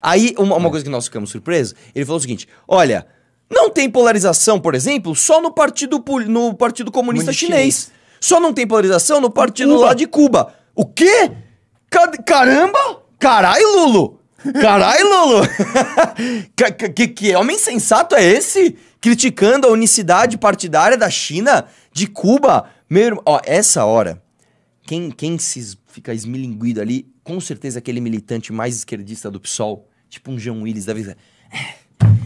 Aí, uma, uma é. coisa que nós ficamos surpresos, ele falou o seguinte: olha, não tem polarização, por exemplo, só no Partido, no partido Comunista chinês. chinês. Só não tem polarização no partido Cuba. lá de Cuba. O quê? Caramba! Carai, Lulo! Carai, Lulo! que, que, que homem sensato é esse? Criticando a unicidade partidária da China, de Cuba. Meu irmão, ó, essa hora, quem, quem se fica esmilinguido ali, com certeza aquele militante mais esquerdista do PSOL, Tipo um João Willis da vida.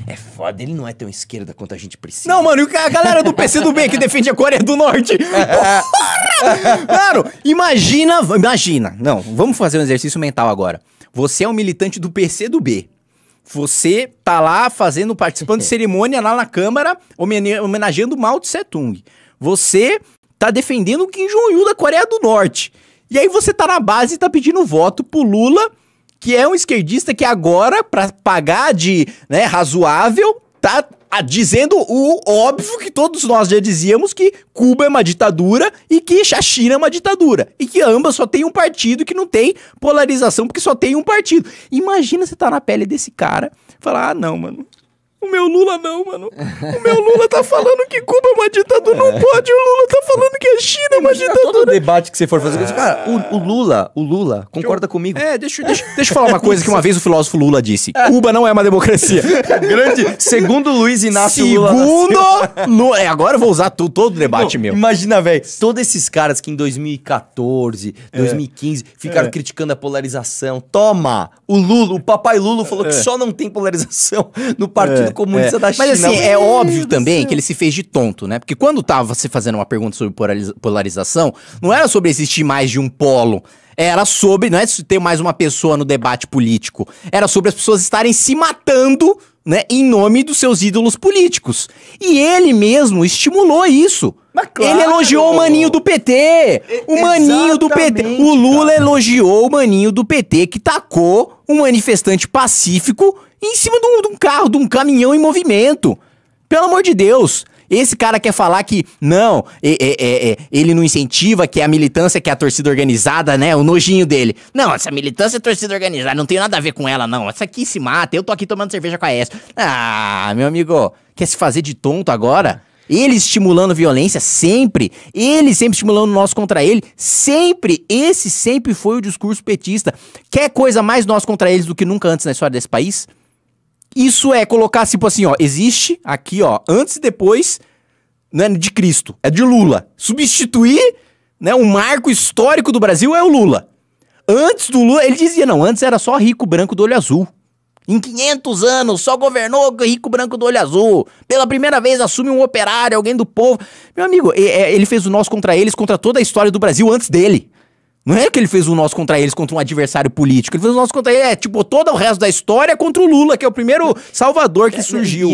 É foda, ele não é tão esquerda quanto a gente precisa. Não, mano, e a galera do PC do bem que defende a Coreia do Norte. É. Porra! Mano, imagina, imagina. Não, vamos fazer um exercício mental agora. Você é um militante do PC do B. Você tá lá fazendo, participando de cerimônia lá na Câmara, homenageando Mao Tse Tung. Você tá defendendo o Kim Jong-il da Coreia do Norte. E aí você tá na base e tá pedindo voto pro Lula que é um esquerdista que agora, para pagar de né, razoável, tá a, ah, dizendo o óbvio que todos nós já dizíamos que Cuba é uma ditadura e que a China é uma ditadura. E que ambas só tem um partido que não tem polarização, porque só tem um partido. Imagina você tá na pele desse cara falar, ah, não, mano. O meu Lula não, mano. O meu Lula tá falando que Cuba é uma ditadura, não pode. O Lula tá falando que a China é uma ditadura. Todo debate que você for fazer. Cara, é. o, o Lula, o Lula, concorda eu, comigo. É, deixa, deixa, deixa eu falar uma coisa que uma vez o filósofo Lula disse. É. Cuba não é uma democracia. Grande. Segundo Luiz Inácio Segundo, Lula. Segundo... É, agora eu vou usar tu, todo o debate não, meu. Imagina, velho. Todos esses caras que em 2014, 2015 é. ficaram é. criticando a polarização. Toma! O Lula, o papai Lula falou é. que só não tem polarização no partido é, é. da China. Mas assim, é óbvio também que ele se fez de tonto, né? Porque quando tava se fazendo uma pergunta sobre polarização, não era sobre existir mais de um polo. Era sobre, não é ter mais uma pessoa no debate político. Era sobre as pessoas estarem se matando, né, em nome dos seus ídolos políticos. E ele mesmo estimulou isso. Claro. Ele elogiou o maninho do PT! E o maninho do PT! O Lula cara. elogiou o maninho do PT que tacou um manifestante pacífico em cima de um, de um carro, de um caminhão em movimento. Pelo amor de Deus. Esse cara quer falar que não, é, é, é, ele não incentiva, que é a militância, que é a torcida organizada, né? O nojinho dele. Não, essa militância é torcida organizada, não tem nada a ver com ela, não. Essa aqui se mata, eu tô aqui tomando cerveja com a S. Ah, meu amigo, quer se fazer de tonto agora? Ele estimulando violência sempre, ele sempre estimulando nós contra ele, sempre, esse sempre foi o discurso petista. Quer coisa mais nós contra eles do que nunca antes na história desse país? Isso é colocar, tipo assim, ó, existe aqui, ó, antes e depois, não é de Cristo, é de Lula. Substituir, né, o marco histórico do Brasil é o Lula. Antes do Lula, ele dizia, não, antes era só rico branco do olho azul. Em 500 anos, só governou rico branco do olho azul. Pela primeira vez assume um operário, alguém do povo. Meu amigo, é, ele fez o nós contra eles, contra toda a história do Brasil antes dele. Não é que ele fez o nosso contra eles contra um adversário político. Ele fez o nosso contra ele. É, tipo, todo o resto da história contra o Lula, que é o primeiro salvador que é, surgiu.